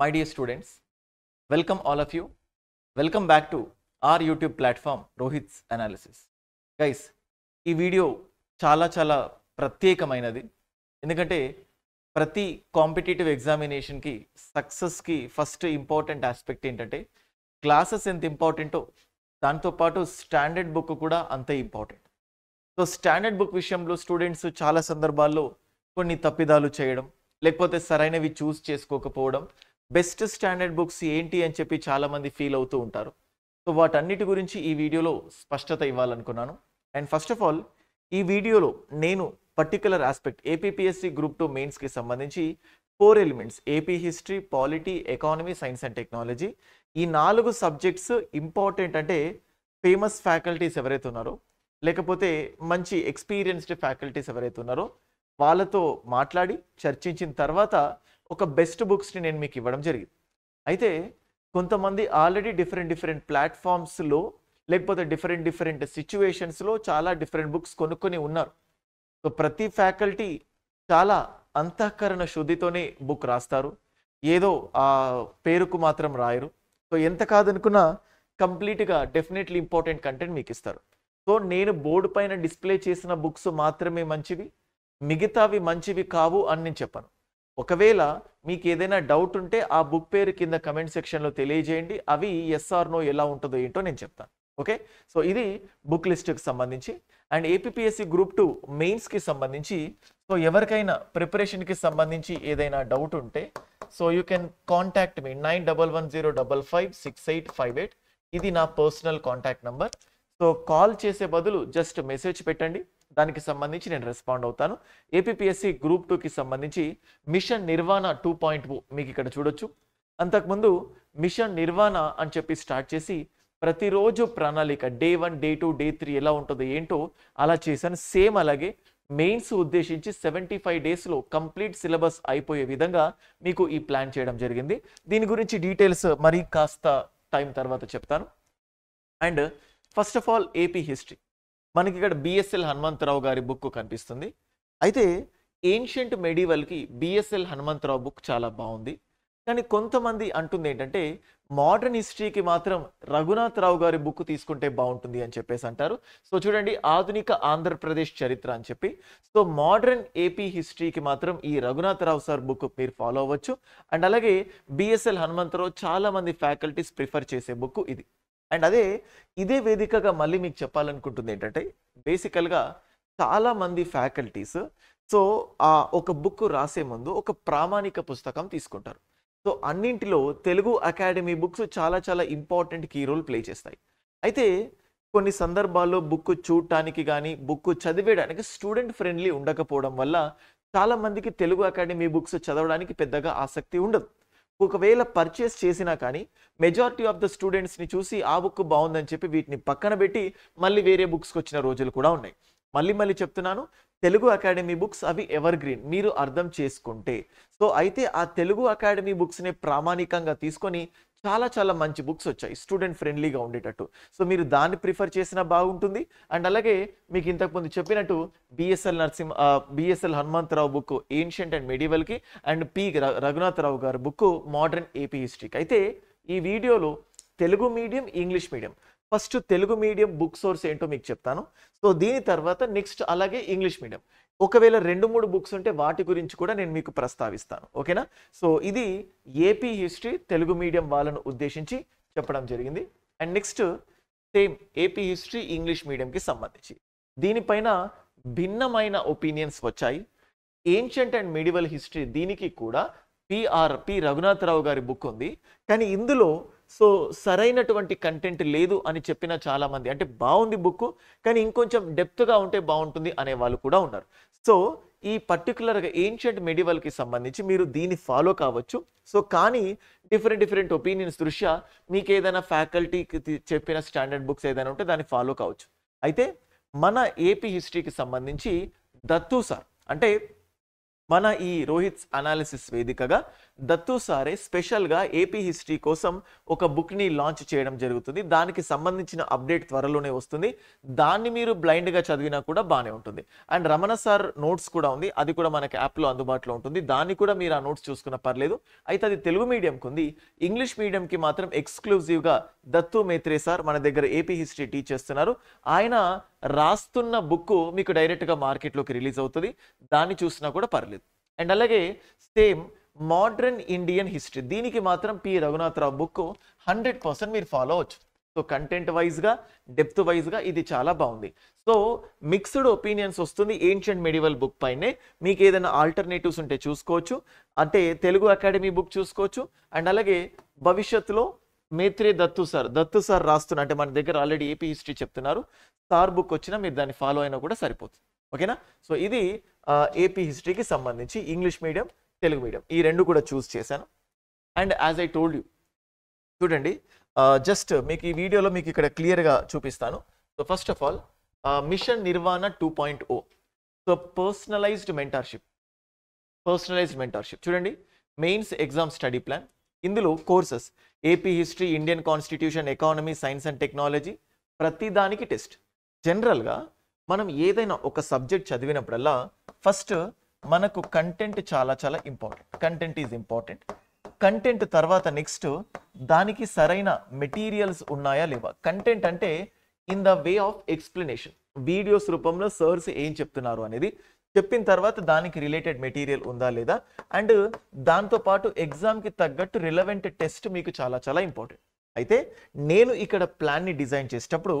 my dear students welcome all of you welcome back to our YouTube platform Rohit's analysis guys ఈ video చాలా చాలా ప్రత్యేకమైనది ఎందుకంటే ప్రతి కాంపిటేటివ్ ఎగ్జామినేషన్కి సక్సెస్కి ఫస్ట్ ఇంపార్టెంట్ ఆస్పెక్ట్ ఏంటంటే క్లాసెస్ ఎంత ఇంపార్టెంటో దాంతోపాటు స్టాండర్డ్ బుక్ కూడా అంతే ఇంపార్టెంట్ సో స్టాండర్డ్ బుక్ విషయంలో స్టూడెంట్స్ చాలా సందర్భాల్లో కొన్ని తప్పిదాలు చేయడం లేకపోతే సరైనవి చూస్ చేసుకోకపోవడం బెస్ట్ స్టాండర్డ్ బుక్స్ ఏంటి అని చెప్పి చాలామంది ఫీల్ అవుతూ ఉంటారు సో వాటన్నిటి గురించి ఈ వీడియోలో స్పష్టత ఇవ్వాలనుకున్నాను అండ్ ఫస్ట్ ఆఫ్ ఆల్ ఈ వీడియోలో నేను particular aspect APPSC group two మెయిన్స్కి సంబంధించి four elements AP history polity economy science and technology ఈ నాలుగు సబ్జెక్ట్స్ ఇంపార్టెంట్ అంటే ఫేమస్ ఫ్యాకల్టీస్ ఎవరైతే ఉన్నారో లేకపోతే మంచి ఎక్స్పీరియన్స్డ్ ఫ్యాకల్టీస్ ఎవరైతే ఉన్నారో వాళ్ళతో మాట్లాడి చర్చించిన తర్వాత ఒక బెస్ట్ బుక్స్ని నేను మీకు ఇవ్వడం జరిగింది అయితే కొంతమంది ఆల్రెడీ డిఫరెంట్ డిఫరెంట్ ప్లాట్ఫామ్స్లో లేకపోతే డిఫరెంట్ డిఫరెంట్ సిచ్యువేషన్స్లో చాలా డిఫరెంట్ బుక్స్ కొనుక్కొని ఉన్నారు సో ప్రతి ఫ్యాకల్టీ చాలా అంతఃకరణ శుద్ధితోనే బుక్ రాస్తారు ఏదో ఆ పేరుకు మాత్రం రాయరు సో ఎంత కాదనుకున్నా కంప్లీట్గా డెఫినెట్లీ ఇంపార్టెంట్ కంటెంట్ మీకు ఇస్తారు సో నేను బోర్డు పైన డిస్ప్లే చేసిన బుక్స్ మాత్రమే మంచివి మిగతావి మంచివి కావు అని నేను చెప్పాను ఒకవేళ మీకు ఏదైనా డౌట్ ఉంటే ఆ బుక్ పేరు కింద కమెంట్ సెక్షన్లో తెలియజేయండి అవి ఎస్ఆర్నో ఎలా ఉంటుందో ఏంటో నేను చెప్తాను ఓకే సో ఇది బుక్ లిస్ట్కి సంబంధించి అండ్ ఏపీఎస్సి గ్రూప్ టూ మెయిన్స్కి సంబంధించి సో ఎవరికైనా ప్రిపరేషన్కి సంబంధించి ఏదైనా డౌట్ ఉంటే so you can contact me nine double one zero double five six eight five eight ఇది నా personal contact number so call చేసే బదులు జస్ట్ మెసేజ్ పెట్టండి దానికి సంబంధించి నేను రెస్పాండ్ అవుతాను ఏపీఎస్సి గ్రూప్ టూకి సంబంధించి మిషన్ నిర్వాణ టూ పాయింట్ మీకు ఇక్కడ చూడొచ్చు అంతకుముందు మిషన్ నిర్వాణ అని చెప్పి స్టార్ట్ చేసి ప్రతిరోజు ప్రణాళిక day one day two day three ఎలా ఉంటుందో ఏంటో అలా చేశాను సేమ్ అలాగే మెయిన్స్ ఉద్దేశించి సెవెంటీ ఫైవ్ డేస్లో కంప్లీట్ సిలబస్ అయిపోయే విధంగా మీకు ఈ ప్లాన్ చేయడం జరిగింది దీని గురించి డీటెయిల్స్ మరీ కాస్త టైం తర్వాత చెప్తాను and first of all AP history మనకి ఇక్కడ బిఎస్ఎల్ హనుమంతరావు గారి బుక్ కనిపిస్తుంది అయితే ఏన్షియంట్ మెడివల్కి బిఎస్ఎల్ హనుమంతరావు బుక్ చాలా బాగుంది కానీ కొంతమంది అంటుంది ఏంటంటే మోడర్న్ హిస్టరీకి మాత్రం రావు గారి బుక్ తీసుకుంటే బాగుంటుంది అని చెప్పేసి అంటారు సో చూడండి ఆధునిక ఆంధ్రప్రదేశ్ చరిత్ర అని చెప్పి సో మోడర్న్ ఏపీ హిస్టరీకి మాత్రం ఈ రావు సార్ బుక్ మీరు ఫాలో అవ్వచ్చు అండ్ అలాగే బిఎస్ఎల్ హనుమంతరావు మంది ఫ్యాకల్టీస్ ప్రిఫర్ చేసే బుక్ ఇది అండ్ అదే ఇదే వేదికగా మళ్ళీ మీకు చెప్పాలనుకుంటుంది ఏంటంటే బేసికల్గా చాలామంది ఫ్యాకల్టీస్ సో ఆ ఒక బుక్ రాసే ముందు ఒక ప్రామాణిక పుస్తకం తీసుకుంటారు సో అన్నింటిలో తెలుగు అకాడమీ బుక్స్ చాలా చాలా ఇంపార్టెంట్ కీ రోల్ ప్లే చేస్తాయి అయితే కొన్ని సందర్భాల్లో బుక్ చూడటానికి కానీ బుక్ చదివేయడానికి స్టూడెంట్ ఫ్రెండ్లీ ఉండకపోవడం వల్ల చాలామందికి తెలుగు అకాడమీ బుక్స్ చదవడానికి పెద్దగా ఆసక్తి ఉండదు ఒకవేళ పర్చేస్ చేసినా కానీ మెజారిటీ ఆఫ్ ద స్టూడెంట్స్ని చూసి ఆ బుక్ బాగుందని చెప్పి వీటిని పక్కన పెట్టి మళ్ళీ వేరే బుక్స్కి వచ్చిన రోజులు కూడా ఉన్నాయి మళ్ళీ మళ్ళీ చెప్తున్నాను తెలుగు అకాడమీ బుక్స్ అవి ఎవర్ గ్రీన్ మీరు అర్థం చేసుకుంటే సో అయితే ఆ తెలుగు అకాడమీ బుక్స్ని ప్రామాణికంగా తీసుకొని చాలా చాలా మంచి బుక్స్ వచ్చాయి స్టూడెంట్ ఫ్రెండ్లీగా ఉండేటట్టు సో మీరు దాన్ని ప్రిఫర్ చేసినా బాగుంటుంది అండ్ అలాగే మీకు ఇంతకుముందు చెప్పినట్టు BSL Narasimha BSL Hanumantharao book ancient and మెడివల్కి అండ్ పి రఘునాథరావు గారు బుక్ మోడర్న్ ఏపీ హిస్టరీకి అయితే ఈ వీడియోలో Telugu medium English medium first Telugu medium book source ఏంటో మీకు చెప్తాను సో దీని తర్వాత నెక్స్ట్ అలాగే ఇంగ్లీష్ మీడియం ఒకవేళ రెండు మూడు బుక్స్ ఉంటే వాటి గురించి కూడా నేను మీకు ప్రస్తావిస్తాను ఓకేనా సో ఇది ఏపీ హిస్టరీ తెలుగు మీడియం వాళ్ళను ఉద్దేశించి చెప్పడం జరిగింది and next same AP history English మీడియంకి సంబంధించి దీనిపైన భిన్నమైన ఒపీనియన్స్ వచ్చాయి ఏన్షియంట్ అండ్ మిడివల్ హిస్టరీ దీనికి కూడా పిఆర్ పి రఘునాథరావు గారి బుక్ ఉంది కానీ ఇందులో సో సరైనటువంటి కంటెంట్ లేదు అని చెప్పిన చాలామంది అంటే బాగుంది బుక్ కానీ ఇంకొంచెం డెప్త్గా ఉంటే బాగుంటుంది అనే వాళ్ళు కూడా ఉన్నారు సో ఈ పర్టికులర్గా ఏన్షియంట్ మెడివల్కి సంబంధించి మీరు దీన్ని ఫాలో కావచ్చు సో కానీ డిఫరెంట్ డిఫరెంట్ ఒపీనియన్స్ దృష్ట్యా మీకు ఏదైనా ఫ్యాకల్టీకి చెప్పిన స్టాండర్డ్ బుక్స్ ఏదైనా ఉంటే దాన్ని ఫాలో కావచ్చు అయితే మన ఏపీ హిస్టరీకి సంబంధించి దత్తు సార్ అంటే మన ఈ రోహిత్ అనాలిసిస్ వేదికగా దత్తు సారే స్పెషల్గా ఏపీ హిస్టరీ కోసం ఒక బుక్ని లాంచ్ చేయడం జరుగుతుంది దానికి సంబంధించిన అప్డేట్ త్వరలోనే వస్తుంది దాన్ని మీరు బ్లైండ్గా చదివినా కూడా బాగానే ఉంటుంది అండ్ రమణ సార్ నోట్స్ కూడా ఉంది అది కూడా మనకి యాప్లో అందుబాటులో ఉంటుంది దాన్ని కూడా మీరు ఆ నోట్స్ చూసుకున్న పర్లేదు అయితే అది తెలుగు మీడియంకి ఉంది ఇంగ్లీష్ మీడియంకి మాత్రం ఎక్స్క్లూజివ్గా దత్తు మేత్రే సార్ మన దగ్గర ఏపీ హిస్టరీ టీచ్ చేస్తున్నారు ఆయన రాస్తున్న బుక్ మీకు డైరెక్ట్గా మార్కెట్లోకి రిలీజ్ అవుతుంది దాన్ని చూసినా కూడా పర్లేదు అండ్ అలాగే సేమ్ మోడ్రన్ ఇండియన్ హిస్టరీ దీనికి మాత్రం P Raghunatharao book hundred percent మీరు ఫాలో అవచ్చు సో కంటెంట్ వైజ్గా డెప్త్ వైజ్గా ఇది చాలా బాగుంది సో మిక్స్డ్ ఒపీనియన్స్ వస్తుంది ఏన్షియంట్ మెడివల్ బుక్ పైనే మీకు ఏదైనా ఆల్టర్నేటివ్స్ ఉంటే చూసుకోవచ్చు అంటే తెలుగు అకాడమీ బుక్ చూసుకోవచ్చు అండ్ అలాగే భవిష్యత్తులో మేత్రే దత్తు సార్ దత్తు సార్ రాస్తున్న అంటే మన దగ్గర ఆల్రెడీ ఏపీ హిస్టరీ చెప్తున్నారు సార్ బుక్ వచ్చినా మీరు దాన్ని ఫాలో అయినా కూడా సరిపోతుంది ఓకేనా సో ఇది ఏపీ హిస్టరీకి సంబంధించి ఇంగ్లీష్ మీడియం తెలుగు మీడియం ఈ రెండు కూడా చూస్ చేశాను and as I told you చూడండి జస్ట్ మీకు ఈ వీడియోలో మీకు ఇక్కడ క్లియర్గా చూపిస్తాను so first of all mission Nirvana two point O so personalised mentorship personalised mentorship చూడండి మెయిన్స్ ఎగ్జామ్ స్టడీ ప్లాన్ ఇందులో courses AP history Indian constitution economy science and technology ప్రతిదానికి టెస్ట్ జనరల్గా మనం ఏదైనా ఒక సబ్జెక్ట్ చదివినప్పుడల్లా ఫస్ట్ మనకు కంటెంట్ చాలా చాలా important content is important content తర్వాత నెక్స్ట్ దానికి సరైన మెటీరియల్స్ ఉన్నాయా లేవా కంటెంట్ అంటే in the way of explanation videos రూపంలో సర్స్ ఏం చెప్తున్నారు అనేది చెప్పిన తర్వాత దానికి రిలేటెడ్ మెటీరియల్ ఉందా లేదా అండ్ దాంతో పాటు ఎగ్జామ్కి తగ్గట్టు రిలవెంట్ టెస్ట్ మీకు చాలా చాలా ఇంపార్టెంట్ అయితే నేను ఇక్కడ ప్లాన్ని డిజైన్ చేసేటప్పుడు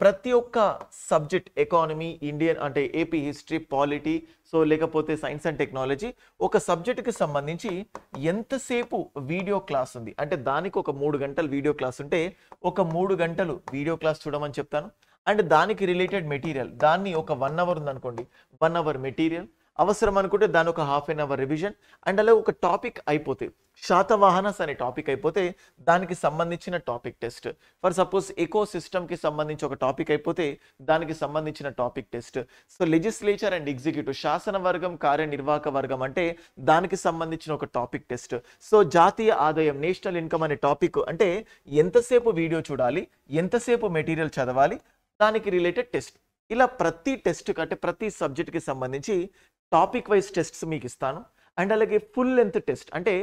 ప్రతి ఒక్క సబ్జెక్ట్ ఎకానమీ ఇండియన్ అంటే ఏపీ హిస్టరీ పాలిటీ సో లేకపోతే సైన్స్ అండ్ టెక్నాలజీ ఒక సబ్జెక్టుకి సంబంధించి ఎంతసేపు వీడియో క్లాస్ ఉంది అంటే దానికి ఒక మూడు గంటలు వీడియో క్లాస్ ఉంటే ఒక మూడు గంటలు వీడియో క్లాస్ చూడమని చెప్తాను అండ్ దానికి రిలేటెడ్ మెటీరియల్ దాన్ని ఒక వన్ అవర్ ఉందనుకోండి వన్ అవర్ మెటీరియల్ అవసరం అనుకుంటే దాని ఒక half an hour revision and అలా ఒక టాపిక్ అయిపోతే శాతవాహనస్ అనే టాపిక్ అయిపోతే దానికి సంబంధించిన టాపిక్ టెస్ట్ ఫర్ సపోజ్ ఎకో సిస్టమ్కి సంబంధించి ఒక టాపిక్ అయిపోతే దానికి సంబంధించిన topic test so legislature and executive శాసన వర్గం కార్యనిర్వాహక వర్గం అంటే దానికి సంబంధించిన ఒక టాపిక్ టెస్ట్ సో జాతీయ ఆదాయం నేషనల్ ఇన్కమ్ అనే టాపిక్ అంటే ఎంతసేపు వీడియో చూడాలి ఎంతసేపు మెటీరియల్ చదవాలి దానికి రిలేటెడ్ టెస్ట్ ఇలా ప్రతి టెస్ట్కి అంటే ప్రతి సబ్జెక్ట్కి సంబంధించి టాపిక్ వైజ్ టెస్ట్స్ మీకు ఇస్తాను అండ్ అలాగే ఫుల్ లెంత్ టెస్ట్ అంటే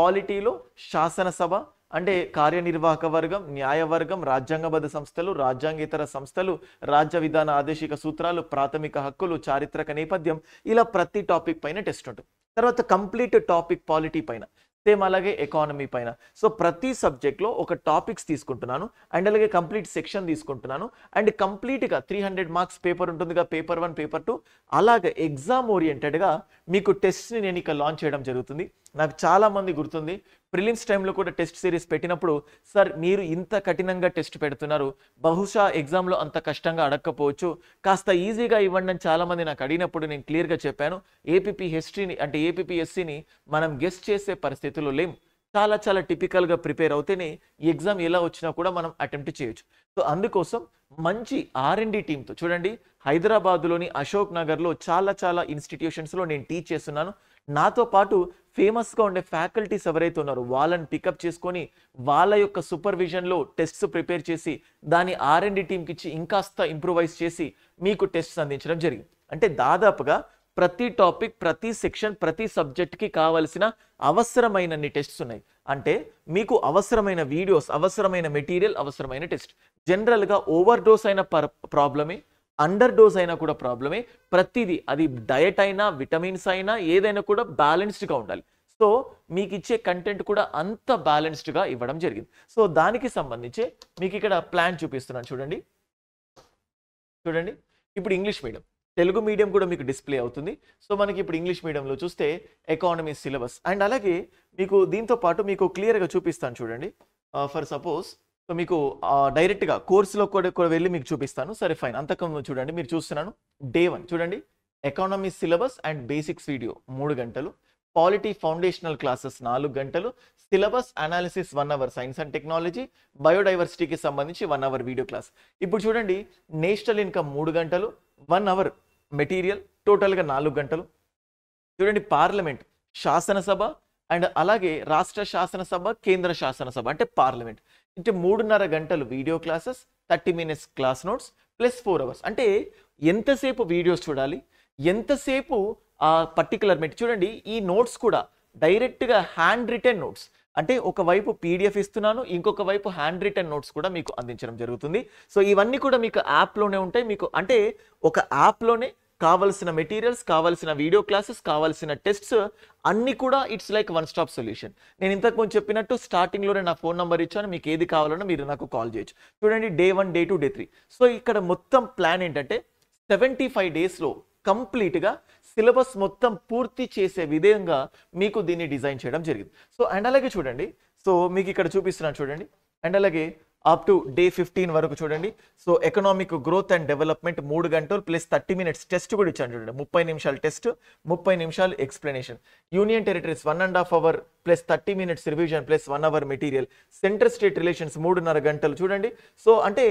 పాలిటీలో శాసనసభ అంటే కార్యనిర్వాహక వర్గం న్యాయవర్గం రాజ్యాంగబద్ధ సంస్థలు రాజ్యాంగేతర సంస్థలు రాజ్య విధాన ఆదేశిక సూత్రాలు ప్రాథమిక హక్కులు చారిత్రక నేపథ్యం ఇలా ప్రతి టాపిక్ పైన టెస్ట్ ఉంటుంది తర్వాత కంప్లీట్ టాపిక్ పాలిటీ పైన సేమ్ అలాగే ఎకానమీ పైన సో ప్రతి సబ్జెక్ట్లో ఒక టాపిక్స్ తీసుకుంటున్నాను అండ్ అలాగే కంప్లీట్ సెక్షన్ తీసుకుంటున్నాను అండ్ కంప్లీట్గా త్రీ హండ్రెడ్ మార్క్స్ పేపర్ ఉంటుందిగా పేపర్ వన్ పేపర్ టూ అలాగే ఎగ్జామ్ ఓరియంటెడ్గా మీకు టెస్ట్ని నేను ఇక లాంచ్ చేయడం జరుగుతుంది నాకు చాలామంది గుర్తుంది ప్రిలిమ్స్ టైంలో కూడా టెస్ట్ సిరీస్ పెట్టినప్పుడు సార్ మీరు ఇంత కఠినంగా టెస్ట్ పెడుతున్నారు బహుశా ఎగ్జామ్లో అంత కష్టంగా అడగకపోవచ్చు కాస్త ఈజీగా ఇవ్వండి అని చాలామంది నాకు అడిగినప్పుడు నేను క్లియర్గా చెప్పాను ఏపీపీ హిస్టరీని అంటే ఏపీపీఎస్సీని మనం గెస్ట్ చేసే పరిస్థితులు లేం చాలా చాలా టిపికల్గా ప్రిపేర్ అవుతేనే ఎగ్జామ్ ఎలా వచ్చినా కూడా మనం అటెంప్ట్ చేయొచ్చు సో అందుకోసం మంచి ఆర్ఎండి టీంతో చూడండి హైదరాబాద్లోని అశోక్ నగర్లో చాలా చాలా ఇన్స్టిట్యూషన్స్లో నేను టీచ్ చేస్తున్నాను నాతో పాటు ఫేమస్గా ఉండే ఫ్యాకల్టీస్ ఎవరైతే ఉన్నారో వాళ్ళని పికప్ చేసుకొని వాళ్ళ యొక్క సూపర్విజన్లో టెస్ట్స్ ప్రిపేర్ చేసి దాని ఆర్ఎండి టీంకి ఇచ్చి ఇంకాస్త ఇంప్రూవైజ్ చేసి మీకు టెస్ట్స్ అందించడం జరిగింది అంటే దాదాపుగా ప్రతి టాపిక్ ప్రతి సెక్షన్ ప్రతి సబ్జెక్ట్కి కావలసిన అవసరమైనన్ని టెస్ట్స్ ఉన్నాయి అంటే మీకు అవసరమైన వీడియోస్ అవసరమైన మెటీరియల్ అవసరమైన టెస్ట్ జనరల్గా ఓవర్ డోస్ అయిన ప్రాబ్లమే అండర్ డోస్ అయినా కూడా ప్రాబ్లమే ప్రతిదీ అది డయట్ అయినా విటమిన్స్ అయినా ఏదైనా కూడా బ్యాలెన్స్డ్గా ఉండాలి సో మీకు ఇచ్చే కంటెంట్ కూడా అంత బ్యాలెన్స్డ్గా ఇవ్వడం జరిగింది సో దానికి సంబంధించి మీకు ఇక్కడ ప్లాన్ చూపిస్తున్నాను చూడండి చూడండి ఇప్పుడు ఇంగ్లీష్ మీడియం తెలుగు మీడియం కూడా మీకు డిస్ప్లే అవుతుంది సో మనకి ఇప్పుడు ఇంగ్లీష్ మీడియంలో చూస్తే ఎకానమీ సిలబస్ అండ్ అలాగే మీకు దీంతో పాటు మీకు క్లియర్గా చూపిస్తాను చూడండి ఫర్ uh, సపోజ్ సో మీకు డైరెక్ట్గా కోర్సులో కూడా కూడా వెళ్ళి మీకు చూపిస్తాను సరే ఫైన్ అంతకం చూడండి మీరు చూస్తున్నాను డే వన్ చూడండి economy syllabus and basics video మూడు గంటలు పాలిటీ ఫౌండేషనల్ క్లాసెస్ నాలుగు గంటలు syllabus analysis one hour science and technology బయోడైవర్సిటీకి సంబంధించి వన్ అవర్ వీడియో క్లాస్ ఇప్పుడు చూడండి నేషనల్ ఇన్కమ్ మూడు గంటలు వన్ అవర్ మెటీరియల్ టోటల్గా నాలుగు గంటలు చూడండి పార్లమెంట్ శాసనసభ అండ్ అలాగే రాష్ట్ర శాసనసభ కేంద్ర శాసనసభ అంటే పార్లమెంట్ అంటే మూడున్నర గంటలు video classes thirty minutes class notes plus four hours అంటే ఎంతసేపు వీడియోస్ చూడాలి ఎంతసేపు ఆ పర్టికులర్ మెట్ చూడండి ఈ నోట్స్ కూడా డైరెక్ట్గా హ్యాండ్ రిటర్న్ నోట్స్ అంటే ఒకవైపు పీడిఎఫ్ ఇస్తున్నాను ఇంకొక వైపు హ్యాండ్ రిటర్న్ నోట్స్ కూడా మీకు అందించడం జరుగుతుంది సో ఇవన్నీ కూడా మీకు యాప్లోనే ఉంటాయి మీకు అంటే ఒక యాప్లోనే కావలసిన మెటీరియల్స్ కావలసిన వీడియో క్లాసెస్ కావలసిన టెస్ట్స్ అన్ని కూడా it's like one stop solution నేను ఇంతకు ముందు చెప్పినట్టు స్టార్టింగ్లోనే నా ఫోన్ నెంబర్ ఇచ్చాను మీకు ఏది కావాలన్నా మీరు నాకు కాల్ చేయొచ్చు చూడండి day one day two day three so ఇక్కడ మొత్తం ప్లాన్ ఏంటంటే సెవెంటీ ఫైవ్ డేస్లో కంప్లీట్గా సిలబస్ మొత్తం పూర్తి చేసే విధంగా మీకు దీన్ని డిజైన్ చేయడం జరిగింది సో అండ్ అలాగే చూడండి సో మీకు ఇక్కడ చూపిస్తున్నాను చూడండి అండ్ అలాగే అప్ టు డే ఫిఫ్టీన్ వరకు చూడండి so economic growth and development మూడు గంటలు ప్లస్ థర్టీ మినిట్స్ టెస్ట్ కూడా ఇచ్చాను చూడండి ముప్పై నిమిషాలు టెస్ట్ ముప్పై నిమిషాలు explanation union territories one and half hour plus thirty minutes revision plus one hour material centre state relations మూడున్నర గంటలు చూడండి సో అంటే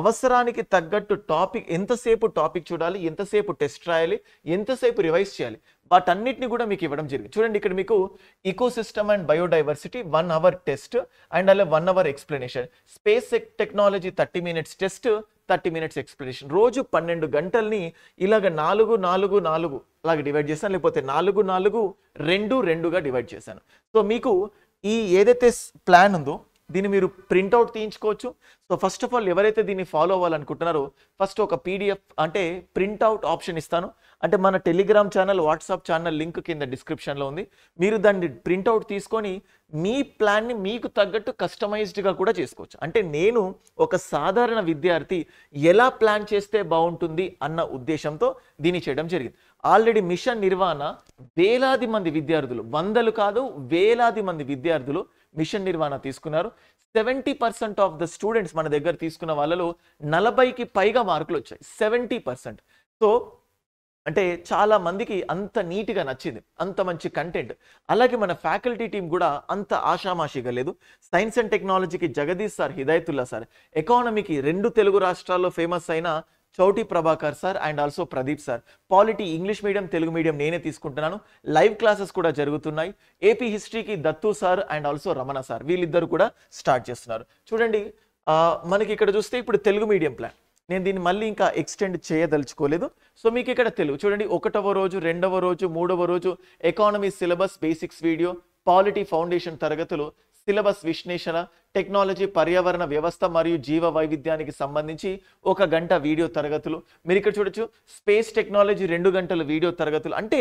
అవసరానికి తగ్గట్టు టాపిక్ ఎంతసేపు టాపిక్ చూడాలి ఎంతసేపు టెస్ట్ రాయాలి ఎంతసేపు రివైజ్ చేయాలి వాటన్నిటిని కూడా మీకు ఇవ్వడం జరిగింది చూడండి ఇక్కడ మీకు ecosystem and biodiversity one hour test and అలా one hour explanation space technology thirty minutes test thirty minutes explanation రోజు పన్నెండు గంటల్ని ఇలాగ నాలుగు నాలుగు నాలుగు అలాగ డివైడ్ చేశాను లేకపోతే నాలుగు నాలుగు రెండు రెండుగా డివైడ్ చేశాను సో మీకు ఈ ఏదైతే ప్లాన్ ఉందో దీన్ని మీరు ప్రింట్అవుట్ తీయించుకోవచ్చు సో ఫస్ట్ ఆఫ్ ఆల్ ఎవరైతే దీన్ని ఫాలో అవ్వాలనుకుంటున్నారో ఫస్ట్ ఒక పీడిఎఫ్ అంటే ప్రింట్అవుట్ ఆప్షన్ ఇస్తాను అంటే మన Telegram channel WhatsApp channel link కింద డిస్క్రిప్షన్లో ఉంది మీరు దాన్ని ప్రింట్అవుట్ తీసుకొని మీ ప్లాన్ని మీకు తగ్గట్టు కస్టమైజ్డ్గా కూడా చేసుకోవచ్చు అంటే నేను ఒక సాధారణ విద్యార్థి ఎలా ప్లాన్ చేస్తే బాగుంటుంది అన్న ఉద్దేశంతో దీన్ని చేయడం జరిగింది ఆల్రెడీ మిషన్ నిర్వహణ వేలాది మంది విద్యార్థులు వందలు కాదు వేలాది మంది విద్యార్థులు మిషన్ నిర్వహణ తీసుకున్నారు seventy percent of the students మన దగ్గర తీసుకున్న వాళ్ళలో నలభైకి పైగా మార్కులు వచ్చాయి సెవెంటీ పర్సెంట్ సో అంటే చాలా మందికి అంత నీట్గా నచ్చింది అంత మంచి కంటెంట్ అలాగే మన ఫ్యాకల్టీ టీం కూడా అంత ఆషామాషిగా లేదు సైన్స్ అండ్ టెక్నాలజీకి జగదీష్ సార్ హిదాయతుల్లా సార్ ఎకానమీకి రెండు తెలుగు రాష్ట్రాల్లో ఫేమస్ అయిన Chouti Prabhakar sir and also Pradeep sir polity English medium Telugu medium నేనే తీసుకుంటున్నాను లైవ్ క్లాసెస్ కూడా జరుగుతున్నాయి ఏపీ హిస్టరీకి Dattu sir and also Ramana sir వీళ్ళిద్దరు కూడా స్టార్ట్ చేస్తున్నారు చూడండి మనకి ఇక్కడ చూస్తే ఇప్పుడు తెలుగు మీడియం ప్లాన్ నేను దీన్ని మళ్ళీ ఇంకా ఎక్స్టెండ్ చేయదలుచుకోలేదు సో మీకు ఇక్కడ తెలుగు చూడండి ఒకటవ రోజు రెండవ రోజు మూడవ రోజు economy syllabus basics video polity foundation తరగతులు సిలబస్ విశ్లేషణ టెక్నాలజీ పర్యావరణ వ్యవస్థ మరియు జీవ వైవిధ్యానికి సంబంధించి ఒక గంట వీడియో తరగతులు మీరు ఇక్కడ చూడొచ్చు స్పేస్ టెక్నాలజీ రెండు గంటల వీడియో తరగతులు అంటే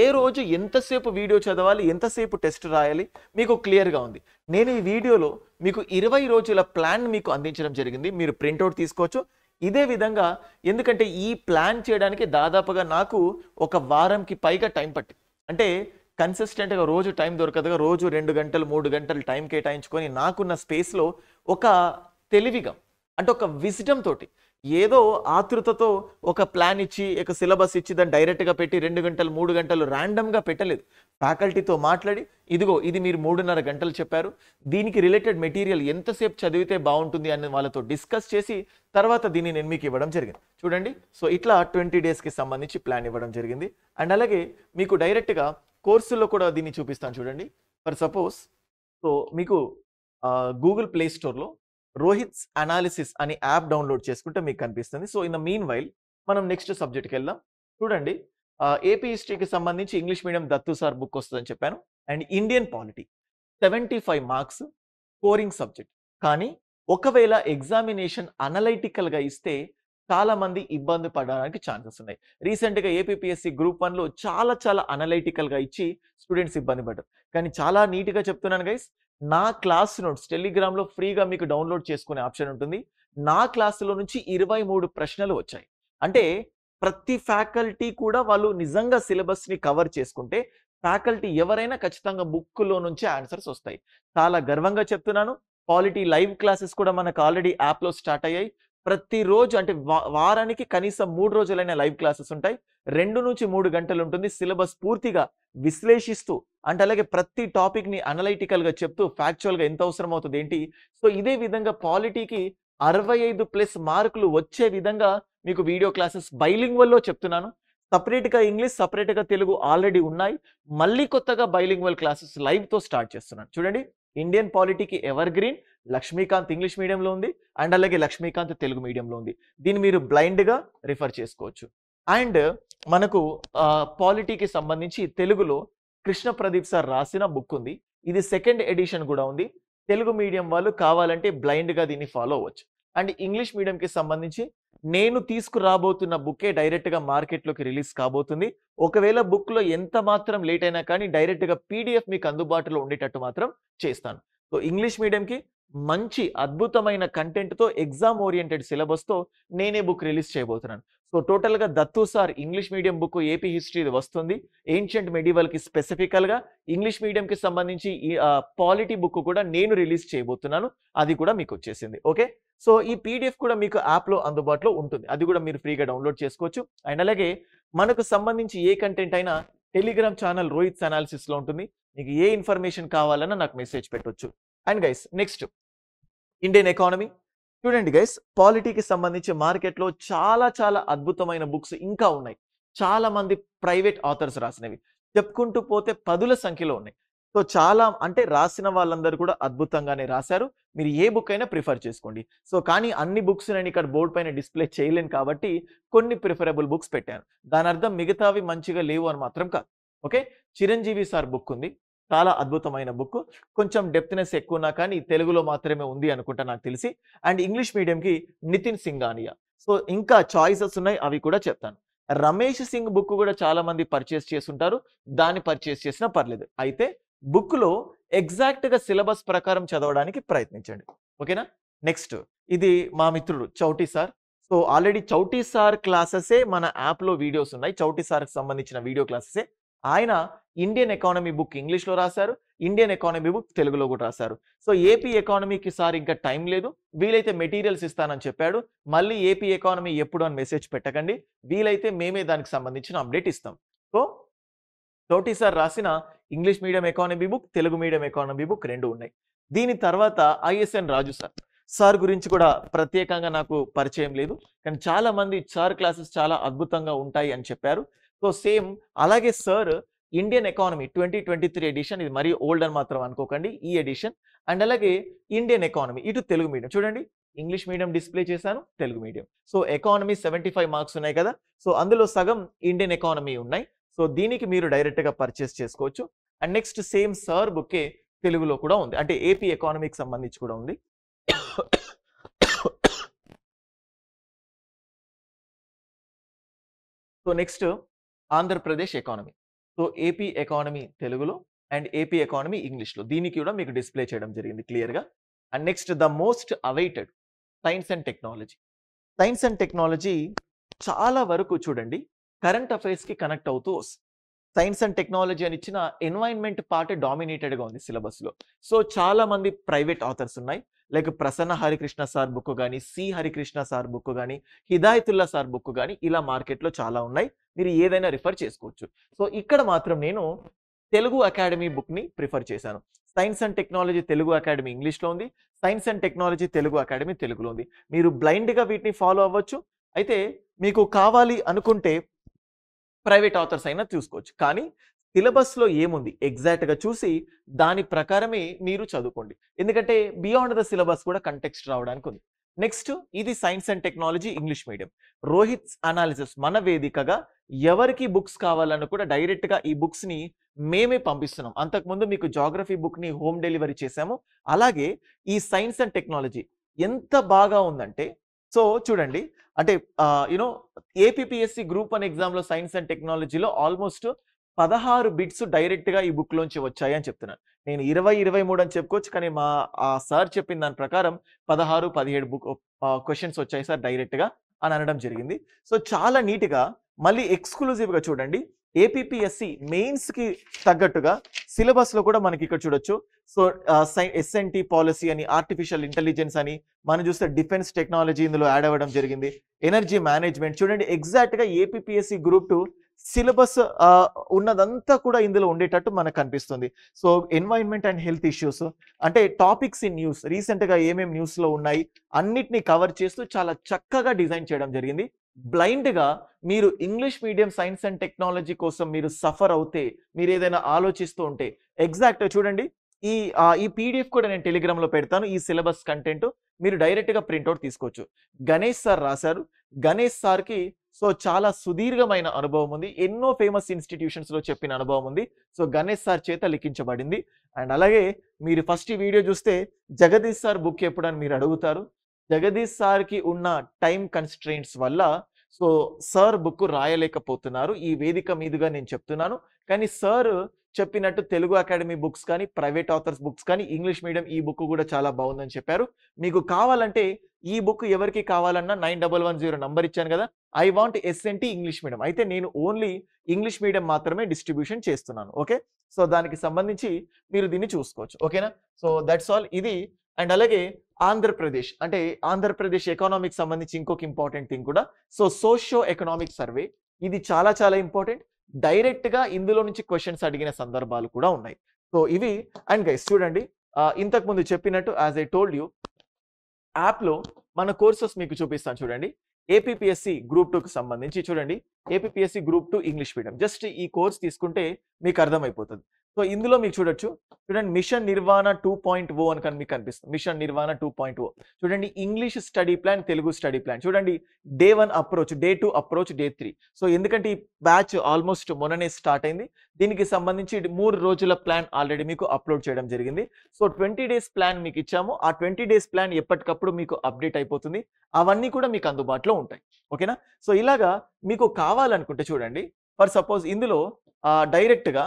ఏ రోజు ఎంతసేపు వీడియో చదవాలి ఎంతసేపు టెస్ట్ రాయాలి మీకు క్లియర్గా ఉంది నేను ఈ వీడియోలో మీకు ఇరవై రోజుల ప్లాన్ మీకు అందించడం జరిగింది మీరు ప్రింట్అవుట్ తీసుకోవచ్చు ఇదే విధంగా ఎందుకంటే ఈ ప్లాన్ చేయడానికి దాదాపుగా నాకు ఒక వారంకి పైగా టైం పట్టింది అంటే కన్సిస్టెంట్గా రోజు టైం దొరకదుగా రోజు రెండు గంటలు మూడు గంటలు టైం కేటాయించుకొని నాకున్న స్పేస్లో ఒక తెలివిగా అంటే ఒక విజ్డమ్ తోటి ఏదో ఆతృతతో ఒక ప్లాన్ ఇచ్చి ఒక సిలబస్ ఇచ్చి దాన్ని డైరెక్ట్గా పెట్టి రెండు గంటలు మూడు గంటలు ర్యాండమ్గా పెట్టలేదు ఫ్యాకల్టీతో మాట్లాడి ఇదిగో ఇది మీరు మూడున్నర గంటలు చెప్పారు దీనికి రిలేటెడ్ మెటీరియల్ ఎంతసేపు చదివితే బాగుంటుంది అని వాళ్ళతో డిస్కస్ చేసి తర్వాత దీన్ని నేను మీకు ఇవ్వడం జరిగింది చూడండి సో ఇట్లా ట్వంటీ డేస్కి సంబంధించి ప్లాన్ ఇవ్వడం జరిగింది అండ్ అలాగే మీకు డైరెక్ట్గా కోర్సుల్లో కూడా దీన్ని చూపిస్తాను చూడండి ఫర్ సపోజ్ సో మీకు గూగుల్ ప్లే స్టోర్లో రోహిత్స్ అనాలిసిస్ అనే యాప్ డౌన్లోడ్ చేసుకుంటే మీకు కనిపిస్తుంది so in the meanwhile మనం నెక్స్ట్ సబ్జెక్ట్కి వెళ్దాం చూడండి ఏపీ హిస్టరీకి సంబంధించి English medium Dattu sir book వస్తుందని చెప్పాను and Indian polity seventy five marks scoring subject కానీ ఒకవేళ ఎగ్జామినేషన్ అనలైటికల్గా ఇస్తే చాలామంది ఇబ్బంది పడడానికి ఛాన్సెస్ ఉన్నాయి రీసెంట్గా ఏపీఎస్సి గ్రూప్ వన్లో చాలా చాలా అనలైటికల్గా ఇచ్చి స్టూడెంట్స్ ఇబ్బంది పడ్డారు కానీ చాలా నీట్గా చెప్తున్నాను గైస్ నా క్లాస్ నోట్స్ లో ఫ్రీగా మీకు డౌన్లోడ్ చేసుకునే ఆప్షన్ ఉంటుంది నా క్లాసులో నుంచి ఇరవై మూడు ప్రశ్నలు వచ్చాయి అంటే ప్రతి ఫ్యాకల్టీ కూడా వాళ్ళు నిజంగా సిలబస్ని కవర్ చేసుకుంటే ఫ్యాకల్టీ ఎవరైనా ఖచ్చితంగా బుక్లో నుంచే ఆన్సర్స్ వస్తాయి చాలా గర్వంగా చెప్తున్నాను క్వాలిటీ లైవ్ క్లాసెస్ కూడా మనకు ఆల్రెడీ యాప్లో స్టార్ట్ అయ్యాయి ప్రతిరోజు అంటే వారానికి కనీసం మూడు రోజులైన లైవ్ క్లాసెస్ ఉంటాయి రెండు నుంచి మూడు గంటలు ఉంటుంది సిలబస్ పూర్తిగా విశ్లేషిస్తూ అంటే అలాగే ప్రతి టాపిక్ని అనలైటికల్గా చెప్తూ ఫ్యాక్చువల్గా ఎంత అవసరం అవుతుంది ఏంటి సో ఇదే విధంగా పాలిటీకి అరవై ఐదు ప్లస్ మార్కులు వచ్చే విధంగా మీకు వీడియో క్లాసెస్ బైలింగ్ వల్ల చెప్తున్నాను సపరేట్గా ఇంగ్లీష్ సపరేట్గా తెలుగు ఆల్రెడీ ఉన్నాయి మళ్ళీ కొత్తగా బైలింగ్వల్ క్లాసెస్ లైవ్తో స్టార్ట్ చేస్తున్నాను చూడండి ఇండియన్ పాలిటీకి ఎవర్ గ్రీన్ లక్ష్మీకాంత్ ఇంగ్లీష్ మీడియంలో ఉంది అండ్ అలాగే లక్ష్మీకాంత్ తెలుగు మీడియంలో ఉంది దీన్ని మీరు బ్లైండ్గా రిఫర్ చేసుకోవచ్చు అండ్ మనకు పాలిటీకి సంబంధించి తెలుగులో కృష్ణ ప్రదీప్ సార్ రాసిన బుక్ ఉంది ఇది సెకండ్ ఎడిషన్ కూడా ఉంది తెలుగు మీడియం వాళ్ళు కావాలంటే బ్లైండ్గా దీన్ని ఫాలో అవ్వచ్చు అండ్ ఇంగ్లీష్ మీడియంకి సంబంధించి నేను తీసుకురాబోతున్న బుక్కే డైరెక్ట్గా మార్కెట్లోకి రిలీజ్ కాబోతుంది ఒకవేళ బుక్లో ఎంత మాత్రం లేట్ అయినా కానీ డైరెక్ట్గా పీడిఎఫ్ మీకు అందుబాటులో ఉండేటట్టు మాత్రం చేస్తాను సో ఇంగ్లీష్ మీడియంకి మంచి అద్భుతమైన కంటెంట్తో ఎగ్జామ్ ఓరియంటెడ్ సిలబస్తో నేనే బుక్ రిలీజ్ చేయబోతున్నాను సో టోటల్గా Dattu sir English medium book AP history వస్తుంది ఏన్షియంట్ మెడివల్కి స్పెసిఫికల్గా ఇంగ్లీష్ మీడియంకి సంబంధించి పాలిటీ బుక్ కూడా నేను రిలీజ్ చేయబోతున్నాను అది కూడా మీకు వచ్చేసింది ఓకే సో ఈ పీడిఎఫ్ కూడా మీకు యాప్లో అందుబాటులో ఉంటుంది అది కూడా మీరు ఫ్రీగా డౌన్లోడ్ చేసుకోవచ్చు అండ్ అలాగే మనకు సంబంధించి ఏ కంటెంట్ అయినా టెలిగ్రామ్ ఛానల్ రోహిత్ అనాలిసిస్లో ఉంటుంది మీకు ఏ ఇన్ఫర్మేషన్ కావాలన్నా నాకు మెసేజ్ పెట్టొచ్చు and guys next Indian economy చూడండి గైస్ పాలిటీకి సంబంధించి మార్కెట్లో చాలా చాలా అద్భుతమైన బుక్స్ ఇంకా ఉన్నాయి చాలా మంది ప్రైవేట్ ఆథర్స్ రాసినవి చెప్పుకుంటూ పోతే పదుల సంఖ్యలో ఉన్నాయి సో చాలా అంటే రాసిన వాళ్ళందరూ కూడా అద్భుతంగానే రాశారు మీరు ఏ బుక్ అయినా ప్రిఫర్ చేసుకోండి సో కానీ అన్ని బుక్స్ నేను ఇక్కడ బోర్డు పైన డిస్ప్లే చేయలేను కాబట్టి కొన్ని ప్రిఫరబుల్ బుక్స్ పెట్టాను దాని అర్థం మిగతావి మంచిగా లేవు అని మాత్రం కాదు ఓకే చిరంజీవి సార్ బుక్ ఉంది చాలా అద్భుతమైన బుక్ కొంచెం డెప్త్నెస్ ఎక్కువ ఉన్నా కానీ తెలుగులో మాత్రమే ఉంది అనుకుంటా నాకు తెలిసి అండ్ ఇంగ్లీష్ మీడియంకి నితిన్ సింగానియా సో ఇంకా చాయిసెస్ ఉన్నాయి అవి కూడా చెప్తాను రమేష్ సింగ్ బుక్ కూడా చాలా మంది పర్చేస్ చేస్తుంటారు దాన్ని పర్చేస్ చేసినా పర్లేదు అయితే బుక్లో ఎగ్జాక్ట్గా సిలబస్ ప్రకారం చదవడానికి ప్రయత్నించండి ఓకేనా నెక్స్ట్ ఇది మా మిత్రుడు Chouti sir so already Chouti sir క్లాసెసే మన యాప్లో వీడియోస్ ఉన్నాయి చౌటీ సార్కి సంబంధించిన వీడియో క్లాసెసే ఆయన ఇండియన్ ఎకానమీ బుక్ ఇంగ్లీష్లో రాశారు ఇండియన్ ఎకానమీ బుక్ తెలుగులో కూడా రాశారు సో ఏపీ ఎకానమీకి సార్ ఇంకా టైం లేదు వీలైతే మెటీరియల్స్ ఇస్తానని చెప్పాడు మళ్ళీ ఏపీ ఎకానమీ ఎప్పుడు అని మెసేజ్ పెట్టకండి వీలైతే మేమే దానికి సంబంధించిన అప్డేట్ ఇస్తాం సో తోటి సార్ రాసిన English medium economy book Telugu medium economy book రెండు ఉన్నాయి దీని తర్వాత ఐఎస్ఎన్ రాజు సార్ సార్ గురించి కూడా ప్రత్యేకంగా నాకు పరిచయం లేదు కానీ చాలామంది సార్ క్లాసెస్ చాలా అద్భుతంగా ఉంటాయి అని చెప్పారు సో సేమ్ అలాగే sir Indian economy twenty twenty three edition ఇది మరీ ఓల్డ్ అని మాత్రం అనుకోకండి ఈ ఎడిషన్ అండ్ అలాగే ఇండియన్ ఎకానమీ ఇటు తెలుగు మీడియం చూడండి ఇంగ్లీష్ మీడియం డిస్ప్లే చేశాను Telugu medium so economy seventy five marks ఉన్నాయి కదా సో అందులో సగం ఇండియన్ ఎకానమీ ఉన్నాయి సో దీనికి మీరు డైరెక్ట్గా పర్చేస్ చేసుకోవచ్చు అండ్ నెక్స్ట్ సేమ్ సార్ బుక్కే తెలుగులో కూడా ఉంది అంటే ఏపీ ఎకానమీకి సంబంధించి కూడా ఉంది so next Andhra Pradesh economy so AP economy తెలుగులో అండ్ ఏపీ ఎకానమీ ఇంగ్లీష్లో దీనికి కూడా మీకు డిస్ప్లే చేయడం జరిగింది క్లియర్గా and next the most awaited science and technology science and technology చాలా వరకు చూడండి కరెంట్ అఫైర్స్కి కనెక్ట్ అవుతూ వస్తుంది సైన్స్ అండ్ టెక్నాలజీ అని ఇచ్చిన ఎన్వైర్న్మెంట్ పార్ట్ డామినేటెడ్గా ఉంది సిలబస్లో సో చాలా మంది ప్రైవేట్ ఆథర్స్ ఉన్నాయి like Prasanna Harikrishna sir book కానీ సి హరికృష్ణ సార్ బుక్ కానీ హిదాయతుల్లా సార్ బుక్ కానీ ఇలా మార్కెట్లో చాలా ఉన్నాయి మీరు ఏదైనా రిఫర్ చేసుకోవచ్చు సో ఇక్కడ మాత్రం నేను తెలుగు అకాడమీ బుక్ని ప్రిఫర్ చేశాను science and technology Telugu academy ఇంగ్లీష్లో ఉంది science and technology Telugu academy తెలుగులో ఉంది మీరు బ్లైండ్గా వీటిని ఫాలో అవ్వచ్చు అయితే మీకు కావాలి అనుకుంటే ప్రైవేట్ ఆథర్స్ అయినా చూసుకోవచ్చు కానీ సిలబస్లో ఏముంది ఎగ్జాక్ట్గా చూసి దాని ప్రకారమే మీరు చదువుకోండి ఎందుకంటే బియాండ్ ద సిలబస్ కూడా కంటెక్స్ట్ రావడానికి ఉంది నెక్స్ట్ ఇది science and technology English medium Rohit analysis మన వేదికగా ఎవరికి బుక్స్ కావాలన్నా కూడా డైరెక్ట్గా ఈ బుక్స్ని మేమే పంపిస్తున్నాం అంతకుముందు మీకు జాగ్రఫీ బుక్ని హోమ్ డెలివరీ చేశాము అలాగే ఈ సైన్స్ అండ్ టెక్నాలజీ ఎంత బాగా ఉందంటే సో చూడండి అంటే యునో ఏపీపీఎస్సి గ్రూప్ వన్ ఎగ్జామ్లో సైన్స్ అండ్ టెక్నాలజీలో ఆల్మోస్ట్ పదహారు బిట్స్ డైరెక్ట్గా ఈ బుక్లోంచి లోంచి వచ్చాయని చెప్తున్నాను నేను ఇరవై ఇరవై మూడు అని చెప్పుకోవచ్చు కానీ మా ఆ సార్ చెప్పిన దాని ప్రకారం పదహారు పదిహేడు బుక్ క్వశ్చన్స్ వచ్చాయి సార్ డైరెక్ట్గా అని అనడం జరిగింది సో చాలా నీట్గా మళ్ళీ ఎక్స్క్లూజివ్గా చూడండి ఏపీఎస్సి మెయిన్స్కి తగ్గట్టుగా సిలబస్లో కూడా మనకి ఇక్కడ చూడొచ్చు సో ఎస్ఎన్టీ పాలసీ అని ఆర్టిఫిషియల్ ఇంటెలిజెన్స్ అని మనం చూస్తే డిఫెన్స్ టెక్నాలజీ ఇందులో యాడ్ అవ్వడం జరిగింది ఎనర్జీ మేనేజ్మెంట్ చూడండి ఎగ్జాక్ట్గా ఏపీఎస్సి గ్రూప్ టూ సిలబస్ ఉన్నదంతా కూడా ఇందులో ఉండేటట్టు మనకు కనిపిస్తుంది so environment and health issues అంటే టాపిక్స్ ఇన్ న్యూస్ రీసెంట్గా ఏమేమి న్యూస్లో ఉన్నాయి అన్నిటినీ కవర్ చేస్తూ చాలా చక్కగా డిజైన్ చేయడం జరిగింది బ్లైండ్గా మీరు English medium science and technology కోసం మీరు సఫర్ అవుతే మీరు ఏదైనా ఆలోచిస్తూ ఉంటే ఎగ్జాక్ట్ చూడండి ఈ ఈ పీడిఎఫ్ కూడా నేను టెలిగ్రామ్లో పెడతాను ఈ సిలబస్ కంటెంట్ మీరు డైరెక్ట్గా ప్రింట్అవుట్ తీసుకోవచ్చు గణేష్ సార్ రాశారు గణేష్ సార్కి సో చాలా సుదీర్ఘమైన అనుభవం ఉంది ఎన్నో ఫేమస్ ఇన్స్టిట్యూషన్స్లో చెప్పిన అనుభవం ఉంది సో గణేష్ సార్ చేత లిఖించబడింది అండ్ అలాగే మీరు ఫస్ట్ ఈ వీడియో చూస్తే జగదీష్ సార్ బుక్ ఎప్పుడని మీరు అడుగుతారు జగదీష్ సార్కి ఉన్న టైం కన్స్ట్రెయింట్స్ వల్ల సో సార్ బుక్ రాయలేకపోతున్నారు ఈ వేదిక మీదుగా నేను చెప్తున్నాను కానీ సార్ చెప్పినట్టు తెలుగు అకాడమీ బుక్స్ కానీ ప్రైవేట్ ఆథర్స్ బుక్స్ కానీ ఇంగ్లీష్ మీడియం ఈ బుక్ కూడా చాలా బాగుందని చెప్పారు మీకు కావాలంటే ఈ బుక్ ఎవరికి కావాలన్నా nine double one zero number ఇచ్చాను కదా I want SNT English medium అయితే నేను ఓన్లీ ఇంగ్లీష్ మీడియం మాత్రమే డిస్ట్రిబ్యూషన్ చేస్తున్నాను ఓకే సో దానికి సంబంధించి మీరు దీన్ని చూసుకోవచ్చు ఓకేనా సో దట్స్ ఆల్ ఇది అండ్ అలాగే ఆంధ్రప్రదేశ్ అంటే ఆంధ్రప్రదేశ్ ఎకనామిక్ సంబంధించి ఇంకొక ఇంపార్టెంట్ థింగ్ కూడా సో సోషియో ఎకనామిక్ సర్వే ఇది చాలా చాలా ఇంపార్టెంట్ డైరెక్ట్ గా ఇందులో నుంచి క్వశ్చన్స్ అడిగిన సందర్భాలు కూడా ఉన్నాయి సో ఇవి అండ్ గైస్ చూడండి ఇంతకు ముందు చెప్పినట్టు as I told you app లో మన కోర్సెస్ మీకు చూపిస్తాను చూడండి ఏపీఎస్సి గ్రూప్ టూకి సంబంధించి చూడండి APSC group two English medium just ఈ కోర్స్ తీసుకుంటే మీకు అర్థమైపోతుంది సో ఇందులో మీకు చూడొచ్చు చూడండి mission Nirvana two point O అని కానీ మీకు కనిపిస్తుంది mission Nirvana two point O చూడండి English study plan Telugu study plan చూడండి day one approach day two approach day three so ఎందుకంటే ఈ బ్యాచ్ ఆల్మోస్ట్ మొన్ననే స్టార్ట్ అయింది దీనికి సంబంధించి మూడు రోజుల ప్లాన్ ఆల్రెడీ మీకు అప్లోడ్ చేయడం జరిగింది సో ట్వంటీ డేస్ ప్లాన్ మీకు ఇచ్చాము ఆ ట్వంటీ డేస్ ప్లాన్ ఎప్పటికప్పుడు మీకు అప్డేట్ అయిపోతుంది అవన్నీ కూడా మీకు అందుబాటులో ఉంటాయి ఓకేనా సో ఇలాగా మీకు కావాలనుకుంటే చూడండి ఫర్ సపోజ్ ఇందులో డైరెక్ట్గా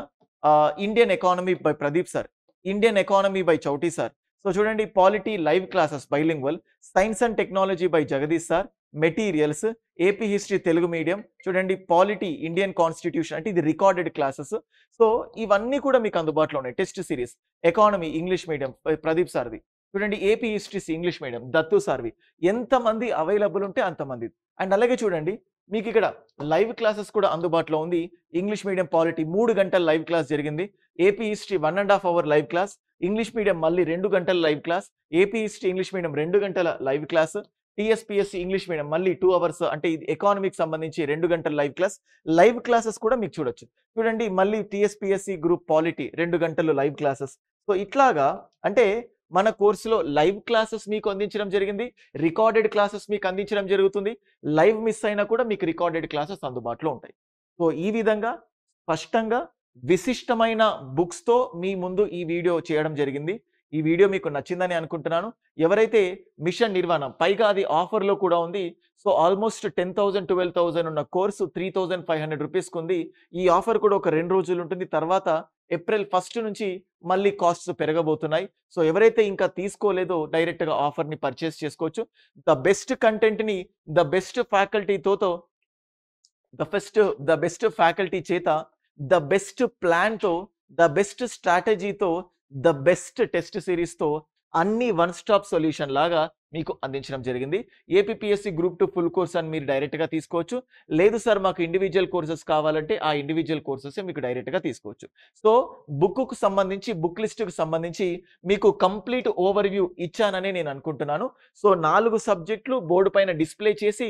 Indian economy by Pradeep sir Indian economy by Chouti sir so చూడండి polity live classes bilingual science and technology by Jagadish sir materials AP history Telugu medium చూడండి పాలిటీ ఇండియన్ కాన్స్టిట్యూషన్ అంటే ఇది రికార్డెడ్ క్లాసెస్ సో ఇవన్నీ కూడా మీకు అందుబాటులో ఉన్నాయి test series economy English medium Pradeep సార్ది చూడండి AP histories English medium Dattu సార్వి ఎంతమంది అవైలబుల్ ఉంటే అంతమంది అండ్ అలాగే చూడండి మీకు ఇక్కడ లైవ్ క్లాసెస్ కూడా అందుబాటులో ఉంది ఇంగ్లీష్ మీడియం పాలిటీ మూడు గంటల లైవ్ క్లాస్ జరిగింది AP history one and half hour live class English medium మళ్ళీ రెండు గంటల live class AP history English medium రెండు గంటల live class TSPSC English medium మళ్ళీ టూ అవర్స్ అంటే ఇది ఎకానమీకి సంబంధించి రెండు గంటల లైవ్ క్లాస్ లైవ్ క్లాసెస్ కూడా మీకు చూడొచ్చు చూడండి మళ్ళీ టిఎస్పిఎస్సి గ్రూప్ పాలిటీ రెండు గంటలు లైవ్ క్లాసెస్ సో ఇట్లాగా అంటే మన కోర్సులో లైవ్ క్లాసెస్ మీకు అందించడం జరిగింది రికార్డెడ్ క్లాసెస్ మీకు అందించడం జరుగుతుంది లైవ్ మిస్ అయినా కూడా మీకు రికార్డెడ్ క్లాసెస్ అందుబాటులో ఉంటాయి సో ఈ విధంగా స్పష్టంగా విశిష్టమైన బుక్స్తో మీ ముందు ఈ వీడియో చేయడం జరిగింది ఈ వీడియో మీకు నచ్చిందని అనుకుంటున్నాను ఎవరైతే మిషన్ నిర్వహణ పైగా అది ఆఫర్లో కూడా ఉంది so almost ten thousand twelve thousand ఉన్న కోర్సు త్రీ థౌజండ్ ఫైవ్ హండ్రెడ్ రూపీస్కి ఉంది ఈ ఆఫర్ కూడా ఒక రెండు రోజులు ఉంటుంది తర్వాత ఏప్రిల్ ఫస్ట్ నుంచి మళ్ళీ కాస్ట్స్ పెరగబోతున్నాయి సో ఎవరైతే ఇంకా తీసుకోలేదో డైరెక్ట్గా ఆఫర్ని పర్చేస్ చేసుకోవచ్చు ద బెస్ట్ కంటెంట్ని ద బెస్ట్ ఫ్యాకల్టీతో the first the best faculty చేత ద బెస్ట్ ప్లాన్తో ద బెస్ట్ స్ట్రాటజీతో ద బెస్ట్ టెస్ట్ సిరీస్తో అన్ని వన్ స్టాప్ సొల్యూషన్ లాగా మీకు అందించడం జరిగింది APSC group two full course అని మీరు డైరెక్ట్గా తీసుకోవచ్చు లేదు సార్ మాకు ఇండివిజువల్ కోర్సెస్ కావాలంటే ఆ ఇండివిజువల్ కోర్సెస్ మీకు డైరెక్ట్గా తీసుకోవచ్చు సో బుక్కు సంబంధించి బుక్ లిస్టుకు సంబంధించి మీకు కంప్లీట్ ఓవర్ వ్యూ ఇచ్చానని నేను అనుకుంటున్నాను సో నాలుగు సబ్జెక్టులు బోర్డు పైన డిస్ప్లే చేసి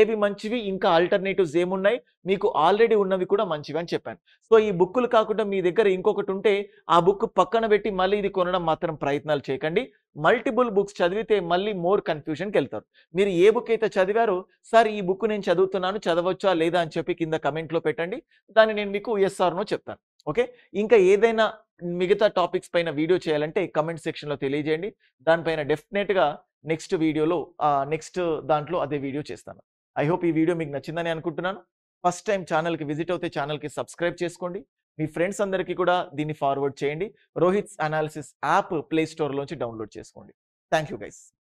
ఏవి మంచివి ఇంకా ఆల్టర్నేటివ్స్ ఏమున్నాయి మీకు ఆల్రెడీ ఉన్నవి కూడా మంచివి అని చెప్పాను సో ఈ బుక్కులు కాకుండా మీ దగ్గర ఇంకొకటి ఉంటే ఆ బుక్ పక్కన పెట్టి మళ్ళీ ఇది కొనడం మాత్రం ప్రయత్నాలు చేయకండి మల్టిపుల్ బుక్స్ చదివితే మళ్ళీ మోర్ కన్ఫ్యూషన్కి వెళ్తారు మీరు ఏ బుక్ అయితే చదివారో సార్ ఈ బుక్ నేను చదువుతున్నాను చదవచ్చా లేదా అని చెప్పి కింద కమెంట్లో పెట్టండి దాన్ని నేను మీకు ఎస్ఆర్నో చెప్తాను ఓకే ఇంకా ఏదైనా మిగతా టాపిక్స్ పైన వీడియో చేయాలంటే కమెంట్ సెక్షన్లో తెలియజేయండి దానిపైన డెఫినెట్గా నెక్స్ట్ వీడియోలో నెక్స్ట్ దాంట్లో అదే వీడియో చేస్తాను ఐ హోప్ ఈ వీడియో మీకు నచ్చిందని అనుకుంటున్నాను ఫస్ట్ టైం ఛానల్కి విజిట్ అవుతే ఛానల్కి సబ్స్క్రైబ్ చేసుకోండి మీ ఫ్రెండ్స్ అందరికీ కూడా దీన్ని ఫార్వర్డ్ చేయండి రోహిత్స్ అనాలిసిస్ యాప్ ప్లే స్టోర్లోంచి డౌన్లోడ్ చేసుకోండి థ్యాంక్ యూ గైస్